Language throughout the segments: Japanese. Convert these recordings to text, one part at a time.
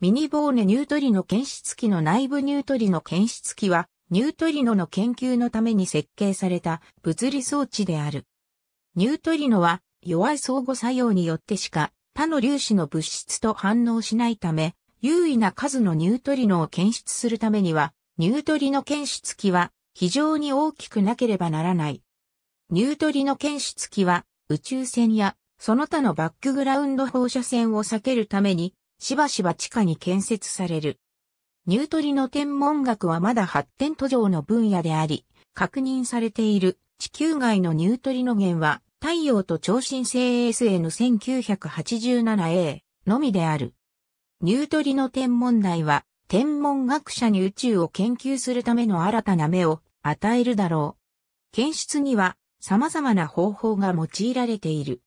ミニボーネニュートリノ検出器の内部ニュートリノ検出器は、ニュートリノの研究のために設計された物理装置である。ニュートリノは弱い相互作用によってしか他の粒子の物質と反応しないため、優位な数のニュートリノを検出するためには、ニュートリノ検出器は非常に大きくなければならない。ニュートリノ検出器は宇宙船やその他のバックグラウンド放射線を避けるためにしばしば地下に建設される。ニュートリノ天文学はまだ発展途上の分野であり、確認されている地球外のニュートリノ源は太陽と超新星 ASN1987A のみである。ニュートリノ天文台は天文学者に宇宙を研究するための新たな目を与えるだろう。検出には様々な方法が用いられている。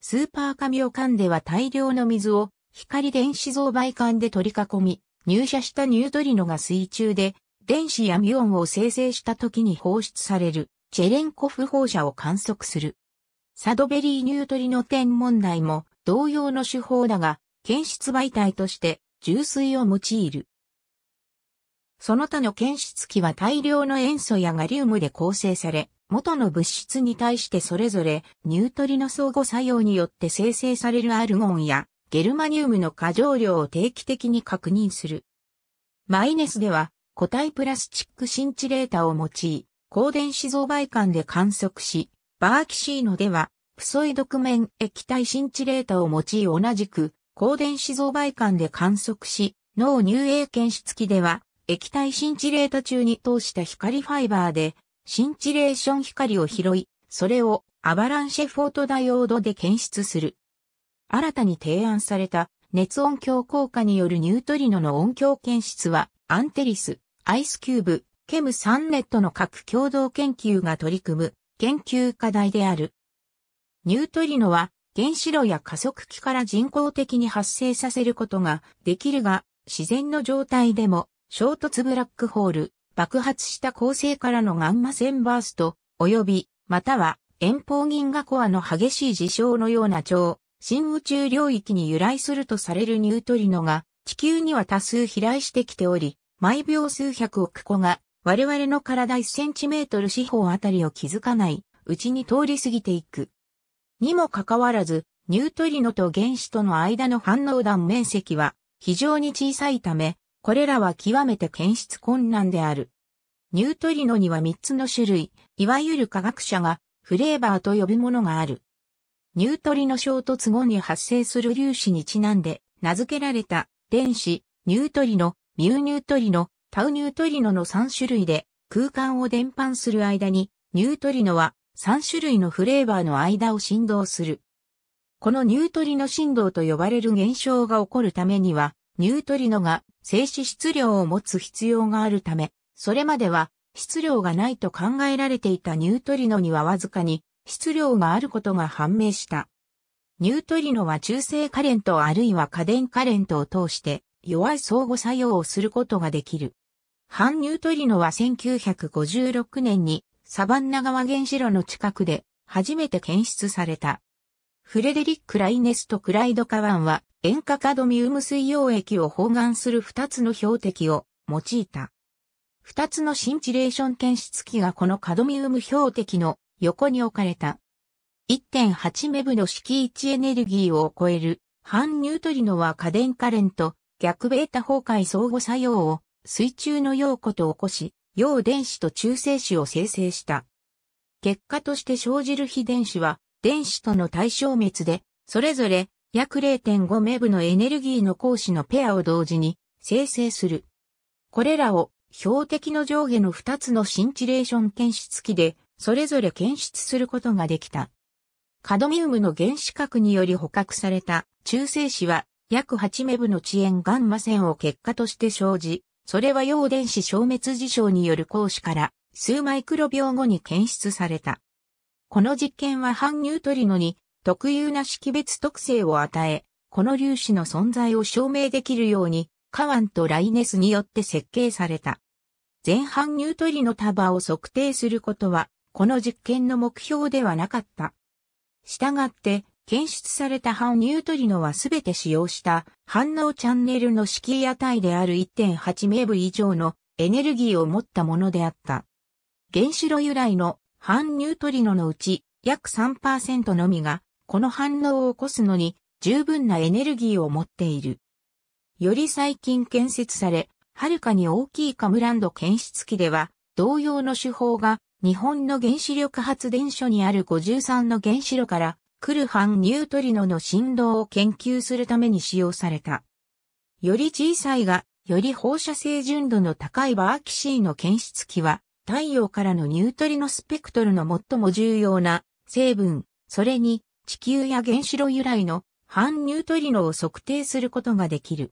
スーパーカミオカンでは大量の水を光電子増倍管で取り囲み、入射したニュートリノが水中で、電子やミオンを生成した時に放出される、チェレンコフ放射を観測する。サドベリーニュートリノ天文台も同様の手法だが、検出媒体として重水を用いる。その他の検出器は大量の塩素やガリウムで構成され、元の物質に対してそれぞれニュートリノ相互作用によって生成されるアルゴンやゲルマニウムの過剰量を定期的に確認する。マイネスでは固体プラスチックシンチレータを用い、光電子増倍管で観測し、バーキシーノではプソイドクメン液体シンチレータを用い同じく光電子増倍管で観測し、脳乳影検出器では液体シンチレータ中に通した光ファイバーでシンチレーション光を拾い、それをアバランシェフォートダイオードで検出する。新たに提案された熱音響効果によるニュートリノの音響検出は、アンテリス、アイスキューブ、ケムサンネットの各共同研究が取り組む研究課題である。ニュートリノは原子炉や加速器から人工的に発生させることができるが、自然の状態でも衝突ブラックホール、爆発した構成からのガンマ線バースト、及び、または遠方銀河コアの激しい事象のような超新宇宙領域に由来するとされるニュートリノが地球には多数飛来してきており、毎秒数百億個が我々の体1センチメートル四方あたりを気づかないうちに通り過ぎていく。にもかかわらず、ニュートリノと原子との間の反応弾面積は非常に小さいため、これらは極めて検出困難である。ニュートリノには3つの種類、いわゆる科学者がフレーバーと呼ぶものがある。ニュートリノ衝突後に発生する粒子にちなんで名付けられた電子、ニュートリノ、ミューニュートリノ、タウニュートリノの3種類で空間を伝播する間にニュートリノは3種類のフレーバーの間を振動する。このニュートリノ振動と呼ばれる現象が起こるためにはニュートリノが静止質量を持つ必要があるため、それまでは質量がないと考えられていたニュートリノにはわずかに質量があることが判明した。ニュートリノは中性カレントあるいは過電カレントを通して弱い相互作用をすることができる。反ニュートリノは1956年にサバンナ川原子炉の近くで初めて検出された。フレデリック・ライネスとクライド・カワンは塩化カドミウム水溶液を包含する2つの標的を用いた。2つのシンチレーション検出器がこのカドミウム標的の横に置かれた。1.8メブの式位置エネルギーを超える反ニュートリノは過電カレント、逆ベータ崩壊相互作用を水中の陽子と起こし、陽電子と中性子を生成した。結果として生じる非電子は、電子との対消滅で、それぞれ約0.5メブのエネルギーの光子のペアを同時に生成する。これらを標的の上下の2つのシンチレーション検出器でそれぞれ検出することができた。カドミウムの原子核により捕獲された中性子は約8メブの遅延ガンマ線を結果として生じ、それは陽電子消滅事象による光子から数マイクロ秒後に検出された。この実験は反ニュートリノに特有な識別特性を与え、この粒子の存在を証明できるように、カワンとライネスによって設計された。前半ニュートリノ束を測定することはこの実験の目標ではなかった。したがって、検出された反ニュートリノはすべて使用した反応チャンネルの式値である1 8メーブ以上のエネルギーを持ったものであった。原子炉由来の反ニュートリノのうち約3%のみがこの反応を起こすのに十分なエネルギーを持っている。より最近建設され、はるかに大きいカムランド検出機では同様の手法が日本の原子力発電所にある53の原子炉から来る反ニュートリノの振動を研究するために使用された。より小さいが、より放射性純度の高いバーキシーの検出器は、太陽からのニュートリノスペクトルの最も重要な成分、それに地球や原子炉由来の反ニュートリノを測定することができる。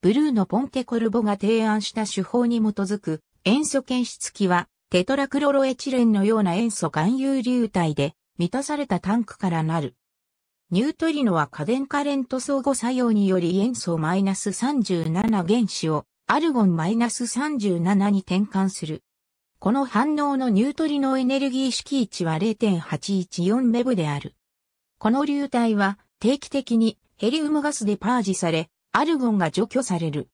ブルーのポンテコルボが提案した手法に基づく塩素検出器は、テトラクロロエチレンのような塩素含有流体で満たされたタンクからなる。ニュートリノは過電カレント相互作用により塩素 -37 原子をアルゴン -37 に転換する。この反応のニュートリノエネルギー式値は0.814メブである。この流体は定期的にヘリウムガスでパージされ、アルゴンが除去される。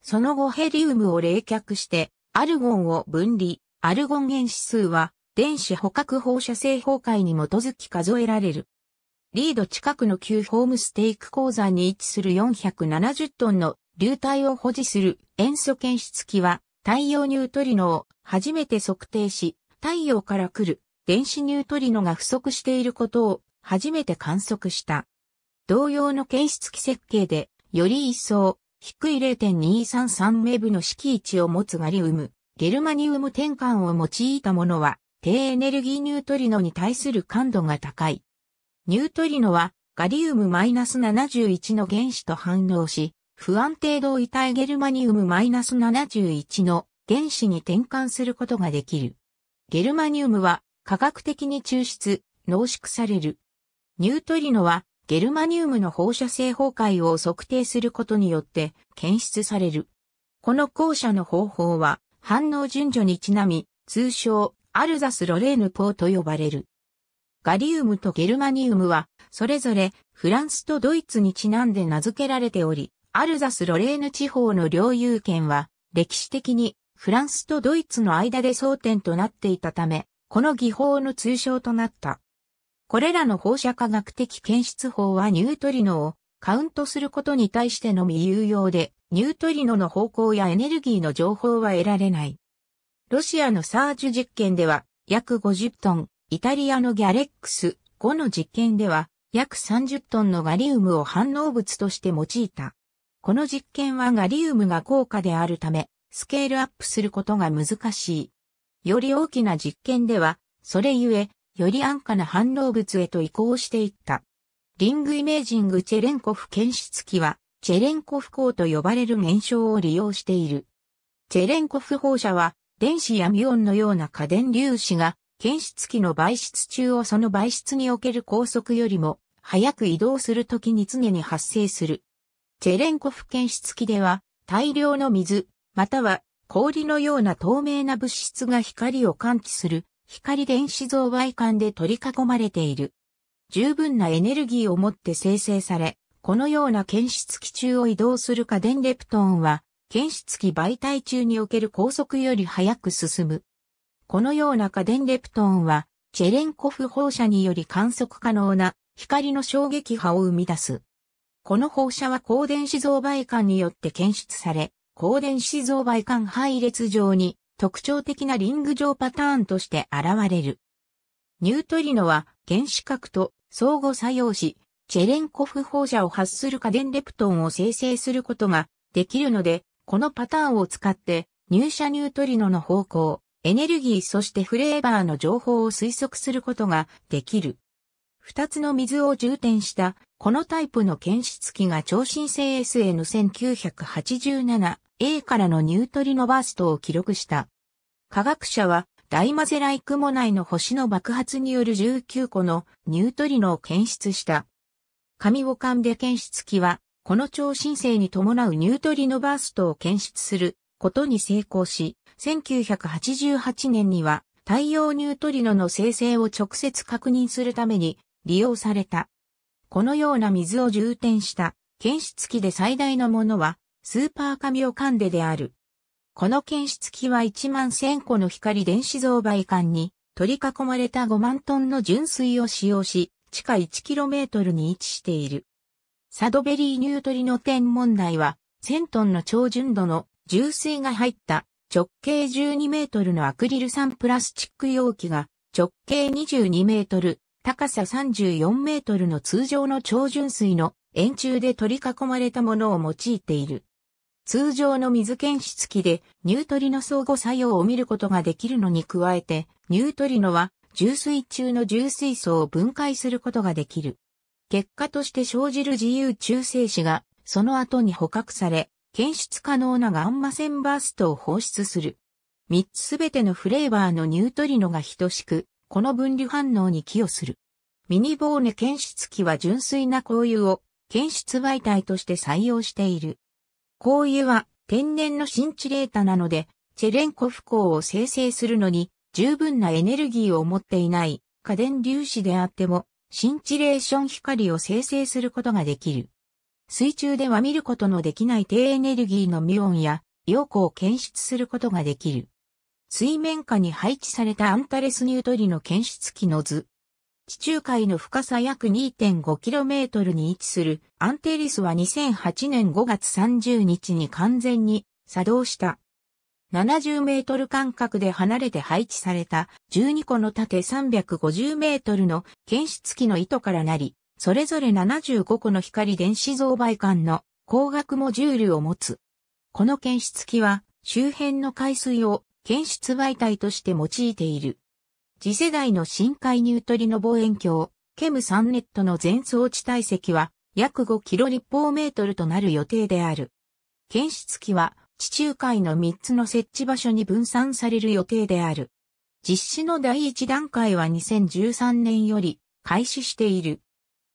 その後ヘリウムを冷却してアルゴンを分離、アルゴン原子数は、電子捕獲放射性崩壊に基づき数えられる。リード近くの旧ホームステイク鉱山に位置する470トンの流体を保持する塩素検出器は、太陽ニュートリノを初めて測定し、太陽から来る電子ニュートリノが不足していることを初めて観測した。同様の検出器設計で、より一層低い0.233メブの式位置を持つガリウム、ゲルマニウム転換を用いたものは、低エネルギーニュートリノに対する感度が高い。ニュートリノは、ガリウムマイナス -71 の原子と反応し、不安定同位体ゲルマニウムマイナス -71 の原子に転換することができる。ゲルマニウムは、科学的に抽出、濃縮される。ニュートリノは、ゲルマニウムの放射性崩壊を測定することによって検出される。この校舎の方法は反応順序にちなみ、通称アルザス・ロレーヌーと呼ばれる。ガリウムとゲルマニウムは、それぞれフランスとドイツにちなんで名付けられており、アルザス・ロレーヌ地方の領有権は、歴史的にフランスとドイツの間で争点となっていたため、この技法の通称となった。これらの放射科学的検出法はニュートリノをカウントすることに対してのみ有用で、ニュートリノの方向やエネルギーの情報は得られない。ロシアのサージュ実験では約50トン、イタリアのギャレックス5の実験では約30トンのガリウムを反応物として用いた。この実験はガリウムが高価であるため、スケールアップすることが難しい。より大きな実験では、それゆえ、より安価な反応物へと移行していった。リングイメージングチェレンコフ検出機は、チェレンコフ光と呼ばれる現象を利用している。チェレンコフ放射は、電子やミオンのような過電粒子が、検出器の媒質中をその媒質における高速よりも、早く移動するときに常に発生する。チェレンコフ検出器では、大量の水、または氷のような透明な物質が光を感知する光電子像倍管で取り囲まれている。十分なエネルギーを持って生成され、このような検出器中を移動する家電レプトンは、検出器媒体中における高速より速く進む。このような家電レプトンは、チェレンコフ放射により観測可能な光の衝撃波を生み出す。この放射は光電子像倍管によって検出され、光電子像倍管配列上に特徴的なリング状パターンとして現れる。ニュートリノは原子核と相互作用し、チェレンコフ放射を発する家電レプトンを生成することができるので、このパターンを使って入射ニュートリノの方向、エネルギーそしてフレーバーの情報を推測することができる。二つの水を充填したこのタイプの検出器が超新星 SN1987 A からのニュートリノバーストを記録した。科学者は大マゼライ雲内の星の爆発による19個のニュートリノを検出した。紙を噛んで検出器は、この超新星に伴うニュートリノバーストを検出することに成功し、1988年には太陽ニュートリノの生成を直接確認するために利用された。このような水を充填した検出器で最大のものはスーパーカミオカンデである。この検出器は1万1000個の光電子増倍管に取り囲まれた5万トンの純水を使用し、地下 1km に位置している。サドベリーニュートリノ天文台は、1000トンの超純度の重水が入った直径12メートルのアクリル酸プラスチック容器が直径22メートル、高さ34メートルの通常の超純水の円柱で取り囲まれたものを用いている。通常の水検出器でニュートリノ相互作用を見ることができるのに加えて、ニュートリノは重水中の重水素を分解することができる。結果として生じる自由中性子がその後に捕獲され、検出可能なガンマ線バーストを放出する。3つすべてのフレーバーのニュートリノが等しく、この分離反応に寄与する。ミニボーネ検出器は純粋な交友を検出媒体として採用している。香油は天然のシンチレータなので、チェレンコフ鋼を生成するのに十分なエネルギーを持っていない家電粒子であっても、シンチレーション光を生成することができる。水中では見ることのできない低エネルギーのミオンや陽光を検出することができる。水面下に配置されたアンタレスニュートリの検出機の図、地中海の深さ約 2.5km に位置するアンテリスは2008年5月30日に完全に作動した。70メートル間隔で離れて配置された12個の縦350メートルの検出器の糸からなり、それぞれ75個の光電子増倍管の光学モジュールを持つ。この検出器は周辺の海水を検出媒体として用いている。次世代の深海ニュートリノ望遠鏡、ケム3ネットの全装置体積は約5キロ立方メートルとなる予定である。検出機は地中海の3つの設置場所に分散される予定である。実施の第1段階は2013年より開始している。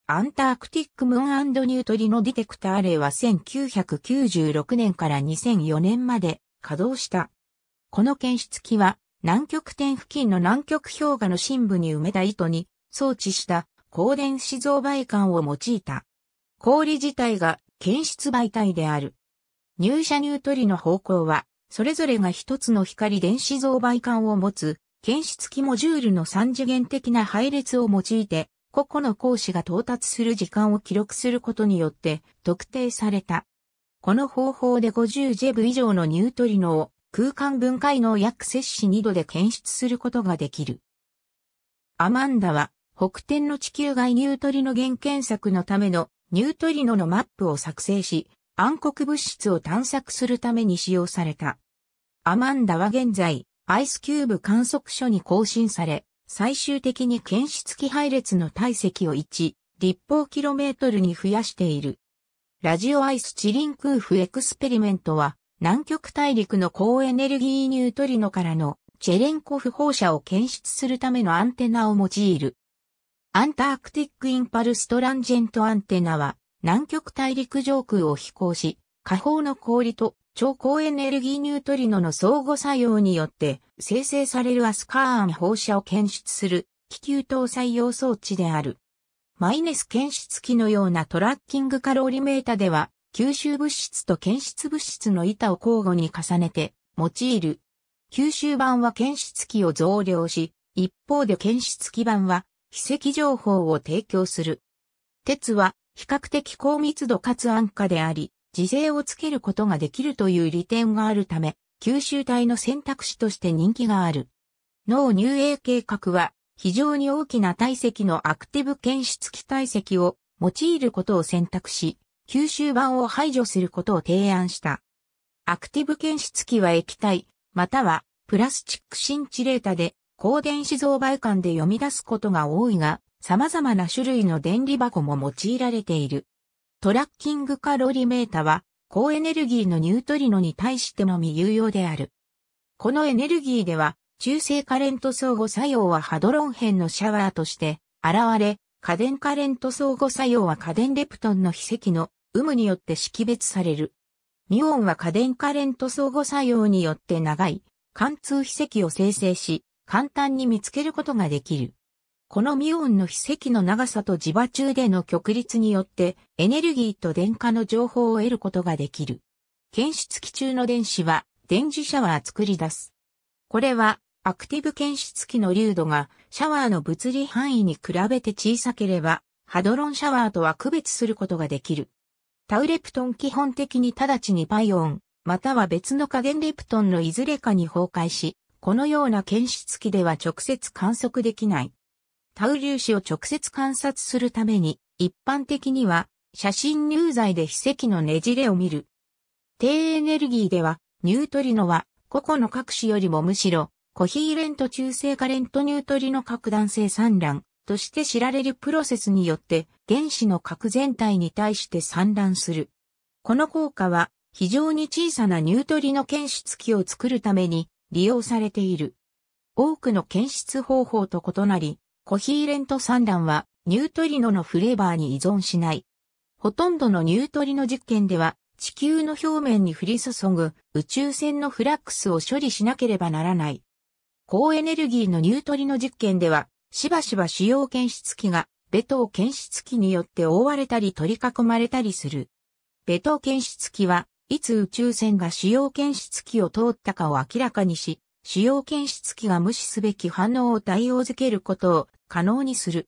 アンタークティックムーンニュートリノディテクター例は1996年から2004年まで稼働した。この検出機は南極点付近の南極氷河の深部に埋めた糸に装置した光電子増媒管を用いた。氷自体が検出媒体である。入射ートリの方向は、それぞれが一つの光電子増媒管を持つ、検出器モジュールの三次元的な配列を用いて、個々の光子が到達する時間を記録することによって特定された。この方法で50ジェブ以上のニュートリノを空間分解能約摂氏2度で検出することができる。アマンダは、北天の地球外ニュートリノ原検索のためのニュートリノのマップを作成し、暗黒物質を探索するために使用された。アマンダは現在、アイスキューブ観測所に更新され、最終的に検出機配列の体積を1、立方キロメートルに増やしている。ラジオアイスチリンクーフエクスペリメントは、南極大陸の高エネルギーニュートリノからのチェレンコフ放射を検出するためのアンテナを用いる。アンタークティックインパルストランジェントアンテナは南極大陸上空を飛行し、下方の氷と超高エネルギーニュートリノの相互作用によって生成されるアスカーン放射を検出する気球搭載用装置である。マイネス検出機のようなトラッキングカロリメータでは吸収物質と検出物質の板を交互に重ねて用いる。吸収板は検出器を増量し、一方で検出基板は非石情報を提供する。鉄は比較的高密度かつ安価であり、自制をつけることができるという利点があるため、吸収体の選択肢として人気がある。脳入影計画は非常に大きな体積のアクティブ検出器体積を用いることを選択し、吸収板を排除することを提案した。アクティブ検出器は液体、またはプラスチック新地レータで、高電子増倍感で読み出すことが多いが、様々な種類の電離箱も用いられている。トラッキングカロリメータは、高エネルギーのニュートリノに対してのみ有用である。このエネルギーでは、中性カレント相互作用はハドロン辺のシャワーとして現れ、家電カレント相互作用は家電レプトンの非積の有無によって識別される。ミオンは過電カレント相互作用によって長い貫通秘跡を生成し、簡単に見つけることができる。このミオンの秘跡の長さと磁場中での極率によってエネルギーと電荷の情報を得ることができる。検出器中の電子は電磁シャワー作り出す。これはアクティブ検出器の粒度がシャワーの物理範囲に比べて小さければハドロンシャワーとは区別することができる。タウレプトン基本的に直ちにパイオン、または別の加減レプトンのいずれかに崩壊し、このような検出器では直接観測できない。タウ粒子を直接観察するために、一般的には、写真入剤で奇跡のねじれを見る。低エネルギーでは、ニュートリノは、個々の各種よりもむしろ、コヒーレント中性カレントニュートリノ核弾性産卵、として知られるプロセスによって原子の核全体に対して散乱する。この効果は非常に小さなニュートリノ検出器を作るために利用されている。多くの検出方法と異なり、コヒーレント散乱はニュートリノのフレーバーに依存しない。ほとんどのニュートリノ実験では地球の表面に降り注ぐ宇宙船のフラックスを処理しなければならない。高エネルギーのニュートリノ実験ではしばしば主要検出器が、ベト検出器によって覆われたり取り囲まれたりする。ベト検出器は、いつ宇宙船が主要検出器を通ったかを明らかにし、主要検出器が無視すべき反応を対応づけることを可能にする。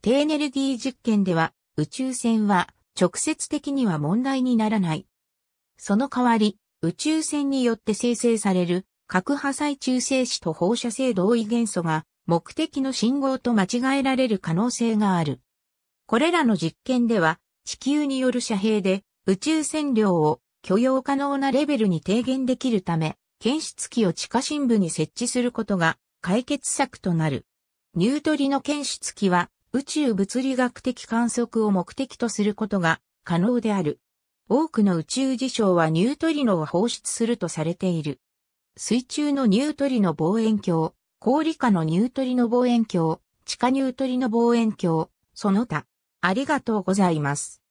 低エネルギー実験では、宇宙船は直接的には問題にならない。その代わり、宇宙船によって生成される核破砕中性子と放射性同位元素が目的の信号と間違えられる可能性がある。これらの実験では、地球による遮蔽で宇宙線量を許容可能なレベルに低減できるため、検出器を地下深部に設置することが解決策となる。ニュートリノ検出器は宇宙物理学的観測を目的とすることが可能である。多くの宇宙事象はニュートリノを放出するとされている。水中のニュートリノ望遠鏡、氷下のニュートリノ望遠鏡、地下ニュートリノ望遠鏡、その他。ありがとうございます。